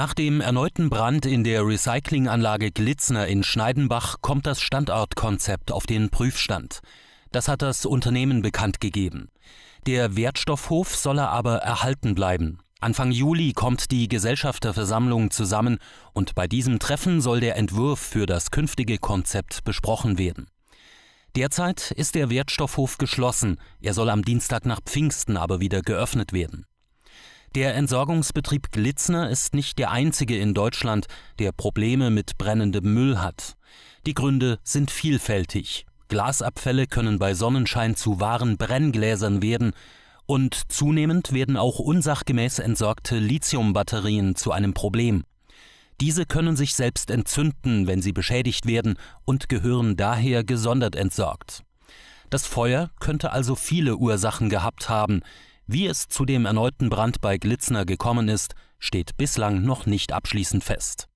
Nach dem erneuten Brand in der Recyclinganlage Glitzner in Schneidenbach kommt das Standortkonzept auf den Prüfstand. Das hat das Unternehmen bekannt gegeben. Der Wertstoffhof soll er aber erhalten bleiben. Anfang Juli kommt die Gesellschafterversammlung zusammen und bei diesem Treffen soll der Entwurf für das künftige Konzept besprochen werden. Derzeit ist der Wertstoffhof geschlossen, er soll am Dienstag nach Pfingsten aber wieder geöffnet werden. Der Entsorgungsbetrieb Glitzner ist nicht der einzige in Deutschland, der Probleme mit brennendem Müll hat. Die Gründe sind vielfältig. Glasabfälle können bei Sonnenschein zu wahren Brenngläsern werden, und zunehmend werden auch unsachgemäß entsorgte Lithiumbatterien zu einem Problem. Diese können sich selbst entzünden, wenn sie beschädigt werden, und gehören daher gesondert entsorgt. Das Feuer könnte also viele Ursachen gehabt haben, wie es zu dem erneuten Brand bei Glitzner gekommen ist, steht bislang noch nicht abschließend fest.